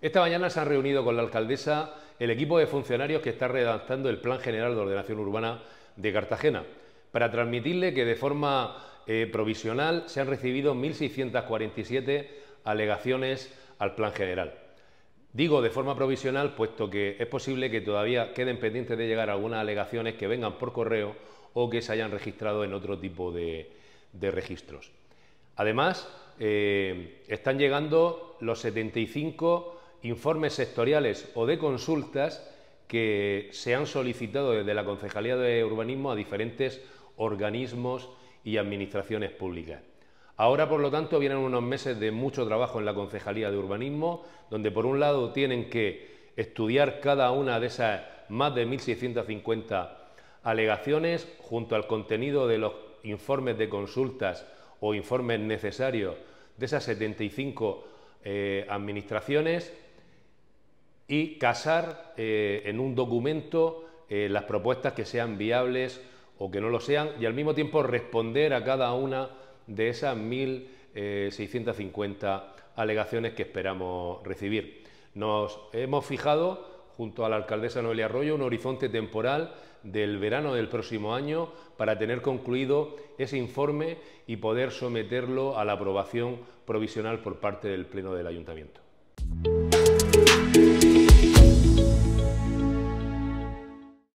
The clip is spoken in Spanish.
Esta mañana se han reunido con la alcaldesa el equipo de funcionarios que está redactando el Plan General de Ordenación Urbana de Cartagena, para transmitirle que de forma eh, provisional se han recibido 1.647 alegaciones al Plan General. Digo de forma provisional, puesto que es posible que todavía queden pendientes de llegar algunas alegaciones que vengan por correo o que se hayan registrado en otro tipo de, registros. Además, eh, están llegando los 75 informes sectoriales o de consultas que se han solicitado desde la Concejalía de Urbanismo a diferentes organismos y administraciones públicas. Ahora, por lo tanto, vienen unos meses de mucho trabajo en la Concejalía de Urbanismo, donde por un lado tienen que estudiar cada una de esas más de 1.650 alegaciones junto al contenido de los informes de consultas o informes necesarios de esas 75 eh, administraciones y casar eh, en un documento eh, las propuestas que sean viables o que no lo sean y al mismo tiempo responder a cada una de esas 1.650 eh, alegaciones que esperamos recibir. Nos hemos fijado, junto a la alcaldesa Noelia Arroyo, un horizonte temporal del verano del próximo año para tener concluido ese informe y poder someterlo a la aprobación provisional por parte del Pleno del Ayuntamiento.